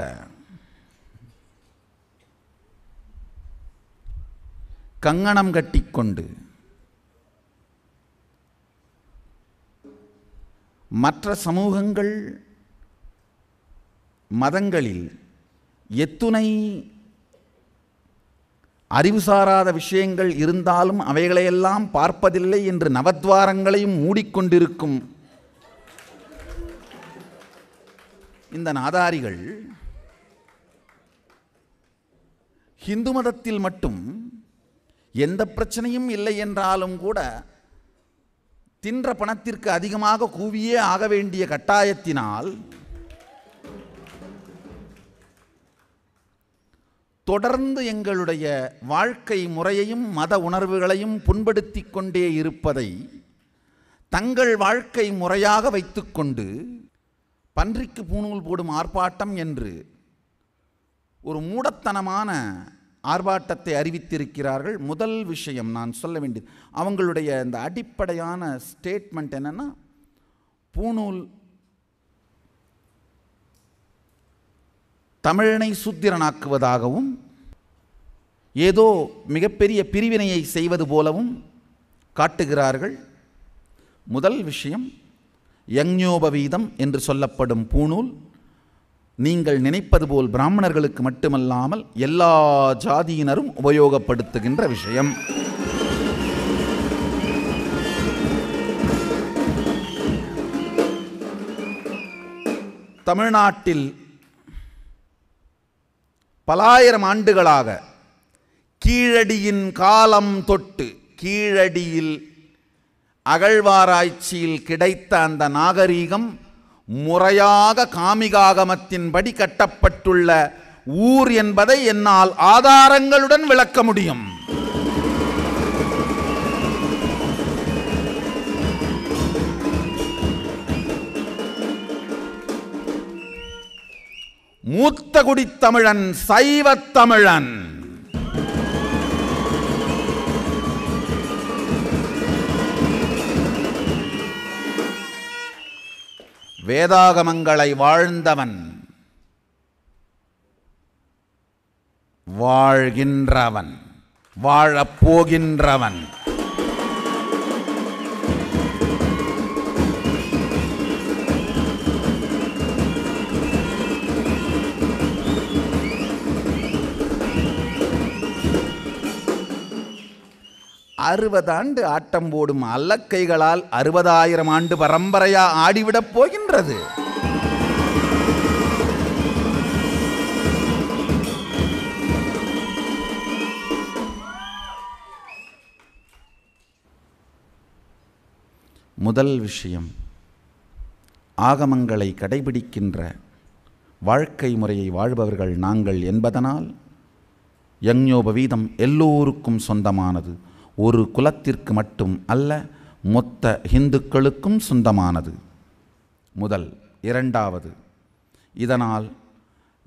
Speaker 1: கங்கணம் கட்டிக்கொண்டு மற்ற சமூகங்கள் மதங்களில் எத்துணை அறிவுசாராத விஷயங்கள் இருந்தாலும் அவைகளையெல்லாம் பார்ப்பதில்லை என்று நவத்வாரங்களையும் மூடிக்கொண்டிருக்கும் இந்த நாதாரிகள் ஹிந்து மதத்தில் மட்டும் எந்த பிரச்சனையும் இல்லை என்றாலும் கூட தின்ற பணத்திற்கு அதிகமாக கூவியே ஆக வேண்டிய கட்டாயத்தினால் தொடர்ந்து எங்களுடைய வாழ்க்கை முறையையும் மத உணர்வுகளையும் புண்படுத்தி கொண்டே இருப்பதை தங்கள் வாழ்க்கை முறையாக வைத்துக்கொண்டு பன்றிக்கு பூணூல் போடும் ஆர்ப்பாட்டம் என்று ஒரு மூடத்தனமான ஆர்ப்பாட்டத்தை அறிவித்திருக்கிறார்கள் முதல் விஷயம் நான் சொல்ல வேண்டியது அவங்களுடைய இந்த அடிப்படையான ஸ்டேட்மெண்ட் என்னென்னா பூணூல் தமிழனை சூத்திரனாக்குவதாகவும் ஏதோ மிகப்பெரிய பிரிவினையை செய்வது போலவும் காட்டுகிறார்கள் முதல் விஷயம் யஞ்ஞோபவீதம் என்று சொல்லப்படும் பூநூல் நீங்கள் நினைப்பது போல் பிராமணர்களுக்கு மட்டுமல்லாமல் எல்லா ஜாதியினரும் உபயோகப்படுத்துகின்ற விஷயம் தமிழ்நாட்டில் பலாயிரம் ஆண்டுகளாக கீழடியின் காலம் தொட்டு கீழடியில் அகழ்வாராய்ச்சியில் கிடைத்த அந்த நாகரீகம் முறையாக காமிகாகமத்தின்படி கட்டப்பட்டுள்ள ஊர் என்பதை என்னால் ஆதாரங்களுடன் விளக்க முடியும் மூத்த குடித்தமிழன் சைவத்தமிழன் வேதாகமங்களை வாழ்ந்தவன் வாழ்கின்றவன் வாழப்போகின்றவன் அறுபது ஆண்டு ஆட்டம் போடும் அல்லக்கைகளால் அறுபதாயிரம் ஆண்டு பரம்பரையா ஆடிவிடப் போகின்றது முதல் விஷயம் ஆகமங்களை கடைபிடிக்கின்ற வாழ்க்கை முறையை வாழ்பவர்கள் நாங்கள் என்பதனால் யஞ்ஞோபவீதம் எல்லோருக்கும் சொந்தமானது ஒரு குலத்திற்கு மட்டும் அல்ல மொத்த இந்துக்களுக்கும் சொந்தமானது முதல் இரண்டாவது இதனால்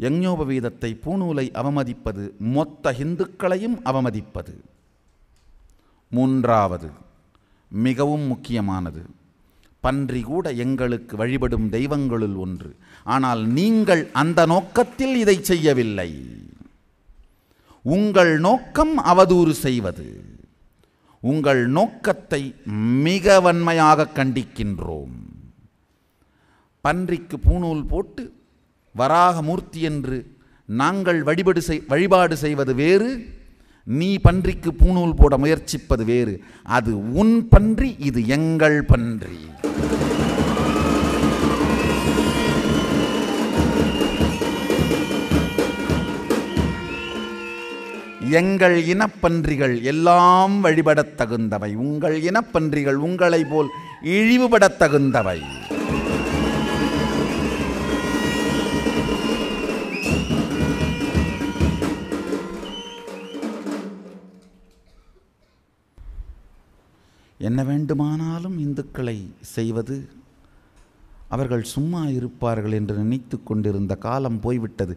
Speaker 1: யஞ்ஞோபவீதத்தை பூணூலை அவமதிப்பது மொத்த இந்துக்களையும் அவமதிப்பது மூன்றாவது மிகவும் முக்கியமானது பன்றி கூட எங்களுக்கு வழிபடும் தெய்வங்களுள் ஒன்று ஆனால் நீங்கள் அந்த நோக்கத்தில் இதை செய்யவில்லை உங்கள் நோக்கம் அவதூறு செய்வது உங்கள் நோக்கத்தை மிக வன்மையாக கண்டிக்கின்றோம் பன்றிக்கு பூநூல் போட்டு வராக மூர்த்தி என்று நாங்கள் வழிபடு செய் வழிபாடு செய்வது வேறு நீ பன்றிக்கு பூநூல் போட முயற்சிப்பது வேறு அது உன் பன்றி இது எங்கள் பன்றி எங்கள் இனப்பன்றிகள் எல்லாம் வழிபடத் தகுந்தவை உங்கள் இனப்பன்றிகள் உங்களை போல் இழிவுபடத் தகுந்தவை என்ன வேண்டுமானாலும் இந்துக்களை செய்வது அவர்கள் சும்மா இருப்பார்கள் என்று நினைத்து கொண்டிருந்த காலம் போய்விட்டது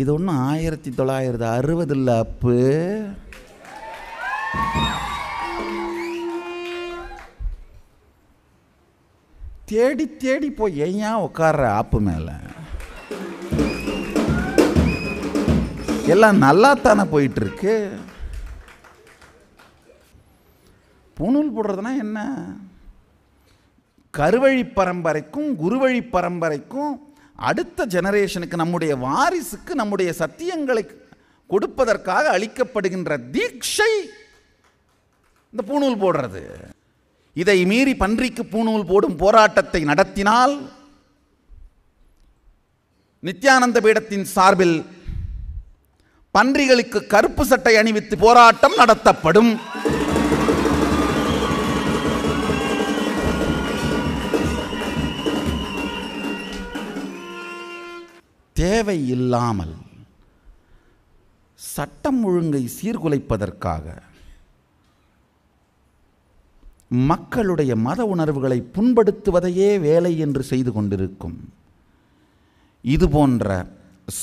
Speaker 1: இது ஒன்றும் ஆயிரத்தி தொள்ளாயிரத்து அறுபதில் அப்பு தேடி தேடி போய் ஏன் உட்கார்ற ஆப்பு மேலே எல்லாம் நல்லாத்தானே போயிட்டுருக்கு புணுல் போடுறதுனா என்ன கருவழி பரம்பரைக்கும் குருவழி பரம்பரைக்கும் அடுத்த ஜெனரேஷனுக்கு நம்முடைய வாரிசுக்கு நம்முடைய சத்தியங்களை கொடுப்பதற்காக அளிக்கப்படுகின்ற தீட்சை இந்த பூணூல் போடுறது இதை மீறி பன்றிக்கு பூணூல் போடும் போராட்டத்தை நடத்தினால் நித்யானந்த பீடத்தின் சார்பில் பன்றிகளுக்கு கருப்பு சட்டை அணிவித்து போராட்டம் நடத்தப்படும் தேவை இல்லாமல் சட்டம் ஒழுங்கை சீர்குலைப்பதற்காக மக்களுடைய மத உணர்வுகளை புண்படுத்துவதையே வேலை என்று செய்து கொண்டிருக்கும் இது போன்ற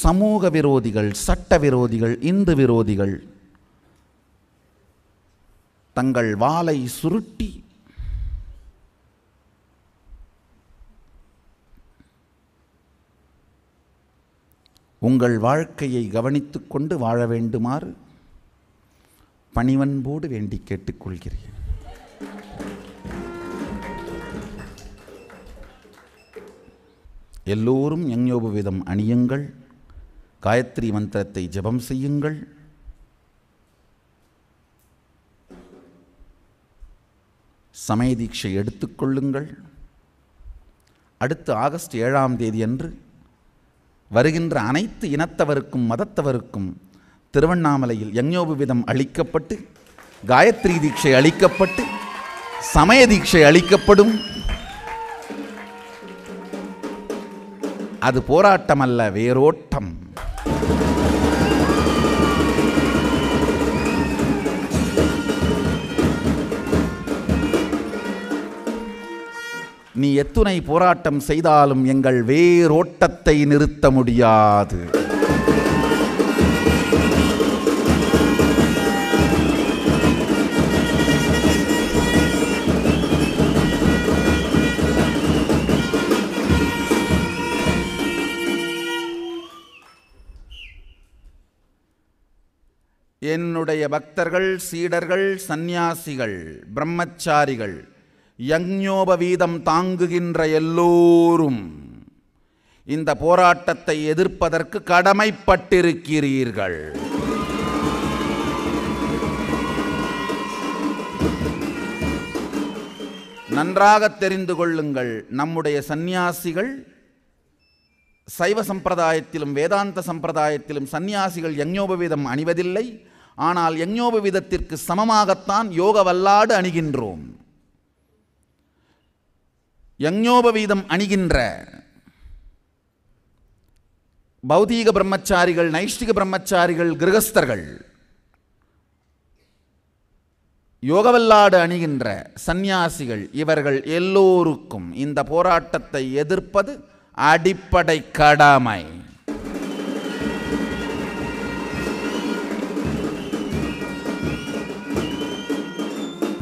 Speaker 1: சமூக விரோதிகள் சட்ட விரோதிகள் இந்து விரோதிகள் தங்கள் வாளை சுருட்டி உங்கள் வாழ்க்கையை கவனித்து கொண்டு வாழ வேண்டுமாறு பணிவன்போடு வேண்டி கேட்டுக்கொள்கிறேன் எல்லோரும் யங்யோபவேதம் அணியுங்கள் காயத்ரி மந்திரத்தை ஜபம் செய்யுங்கள் சமய தீட்சை எடுத்துக்கொள்ளுங்கள் அடுத்து ஆகஸ்ட் ஏழாம் தேதி அன்று வருகின்ற அனைத்து இனத்தவருக்கும் மதத்தவருக்கும் திருவண்ணாமலையில் யஞ்ஞோபுவிதம் அளிக்கப்பட்டு காயத்ரி தீட்சை அளிக்கப்பட்டு சமய தீட்சை அளிக்கப்படும் அது போராட்டம் அல்ல வேரோட்டம் நீ எத்துணை போராட்டம் செய்தாலும் எங்கள் வேரோட்டத்தை நிறுத்த முடியாது என்னுடைய பக்தர்கள் சீடர்கள் சந்நியாசிகள் பிரம்மச்சாரிகள் வீதம் தாங்குகின்ற எல்லோரும் இந்த போராட்டத்தை எதிர்ப்பதற்கு கடமைப்பட்டிருக்கிறீர்கள் நன்றாக தெரிந்து கொள்ளுங்கள் நம்முடைய சந்நியாசிகள் சைவ சம்பிரதாயத்திலும் வேதாந்த சம்பிரதாயத்திலும் சந்நியாசிகள் வீதம் அணிவதில்லை ஆனால் வீதத்திற்கு சமமாகத்தான் யோக வல்லாடு அணிகின்றோம் யஞோபவீதம் அணிகின்ற பௌதீக பிரம்மச்சாரிகள் நைஷ்டிக பிரம்மச்சாரிகள் கிரகஸ்தர்கள் யோகவல்லாடு அணிகின்ற சந்நியாசிகள் இவர்கள் எல்லோருக்கும் இந்த போராட்டத்தை எதிர்ப்பது அடிப்படை கடமை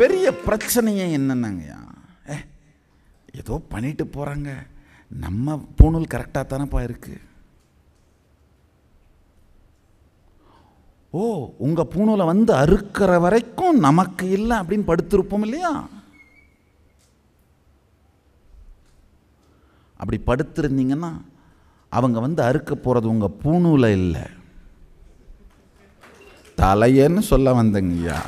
Speaker 1: பெரிய பிரச்சனையே என்னென்னங்கய்யா ஏதோ பண்ணிட்டு போகிறாங்க நம்ம பூணூல் கரெக்டாக தானேப்பா இருக்குது ஓ உங்கள் பூணூலை வந்து அறுக்கிற வரைக்கும் நமக்கு இல்லை அப்படின்னு படுத்திருப்போம் இல்லையா அப்படி படுத்திருந்தீங்கன்னா அவங்க வந்து அறுக்க போகிறது உங்கள் பூணூலை இல்லை தலையன்னு சொல்ல வந்தங்கய்யா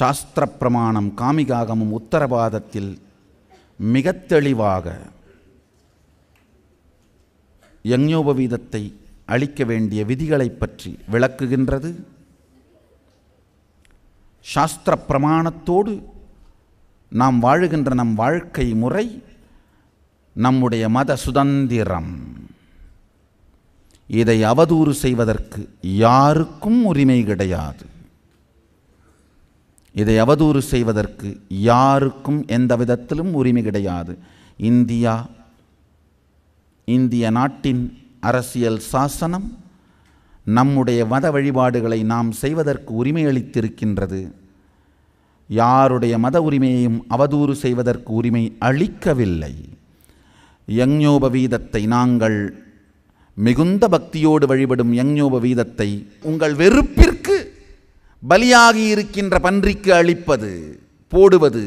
Speaker 1: சாஸ்திர பிரமாணம் காமிகாகமும் உத்தரவாதத்தில் மிக தெளிவாக யஞ்ஞோபவீதத்தை அளிக்க வேண்டிய விதிகளை பற்றி விளக்குகின்றது சாஸ்திர பிரமாணத்தோடு நாம் வாழுகின்ற நம் வாழ்க்கை முறை நம்முடைய மத சுதந்திரம் இதை அவதூறு செய்வதற்கு யாருக்கும் உரிமை கிடையாது இதை அவதூறு செய்வதற்கு யாருக்கும் எந்த விதத்திலும் உரிமை கிடையாது இந்தியா இந்திய நாட்டின் அரசியல் சாசனம் நம்முடைய மத வழிபாடுகளை நாம் செய்வதற்கு உரிமை அளித்திருக்கின்றது யாருடைய மத உரிமையையும் அவதூறு செய்வதற்கு உரிமை அளிக்கவில்லை வீதத்தை நாங்கள் மிகுந்த பக்தியோடு வழிபடும் வீதத்தை உங்கள் வெறுப்பிற்கு பலியாகி இருக்கின்ற பன்றிக்கு அளிப்பது போடுவது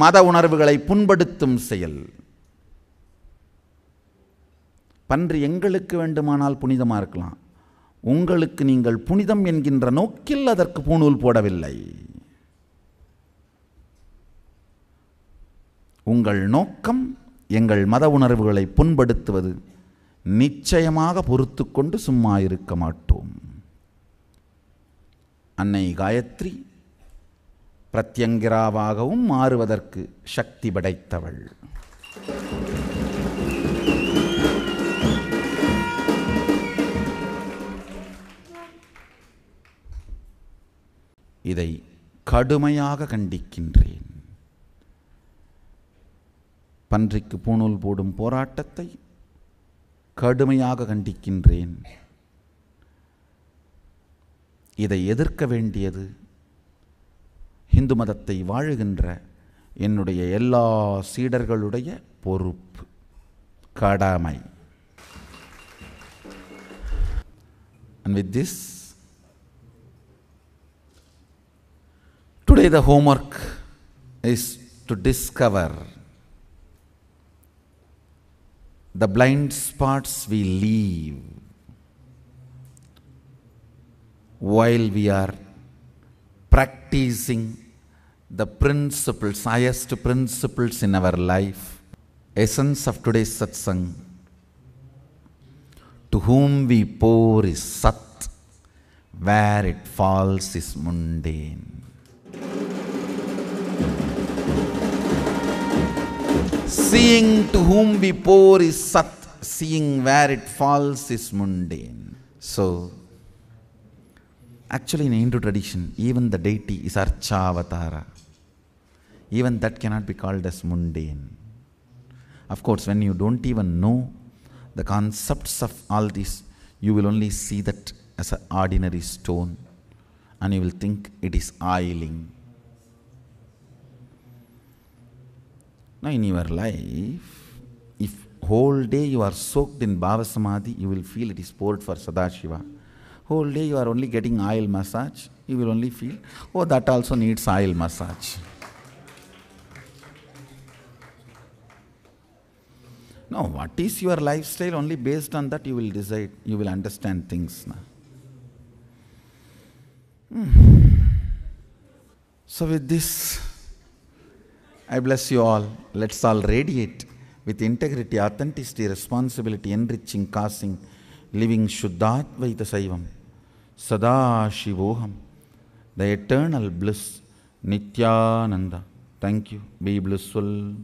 Speaker 1: மத உணர்வுகளை புண்படுத்தும் செயல் பன்றி எங்களுக்கு வேண்டுமானால் புனிதமாக இருக்கலாம் உங்களுக்கு நீங்கள் புனிதம் என்கின்ற நோக்கில் அதற்கு பூணூல் போடவில்லை உங்கள் நோக்கம் எங்கள் மத உணர்வுகளை புண்படுத்துவது நிச்சயமாக பொறுத்து கொண்டு சும்மா இருக்க மாட்டோம் அன்னை காயத்ரி பிரத்யங்கிராவாகவும் மாறுவதற்கு சக்தி படைத்தவள் இதை கடுமையாக கண்டிக்கின்றேன் பன்றிக்கு பூணூல் போடும் போராட்டத்தை கடுமையாக கண்டிக்கின்றேன் இதை எதிர்க்க வேண்டியது இந்து மதத்தை வாழுகின்ற என்னுடைய எல்லா சீடர்களுடைய பொறுப்பு கடமை and with this today the homework is to discover the blind spots we leave while we are practicing the principles, highest principles in our life, essence of today's satsang, to whom we pour is sat, where it falls is mundane. Seeing to whom we pour is sat, seeing where it falls is mundane. So, Actually, in Hindu tradition, even the deity is Archavatara. Even that cannot be called as mundane. Of course, when you don't even know the concepts of all this, you will only see that as an ordinary stone and you will think it is ailing. Now, in your life, if whole day you are soaked in Bhava Samadhi, you will feel it is poured for Sadashiva whole day you are only getting oil massage, you will only feel, oh, that also needs oil massage. No, what is your lifestyle? Only based on that you will decide, you will understand things. Hmm. So, with this, I bless you all. Let's all radiate with integrity, authenticity, responsibility, enriching, casting, living Vaita Saivam. Sadashivoham, the eternal bliss, Nityananda. Thank you. Be blissful.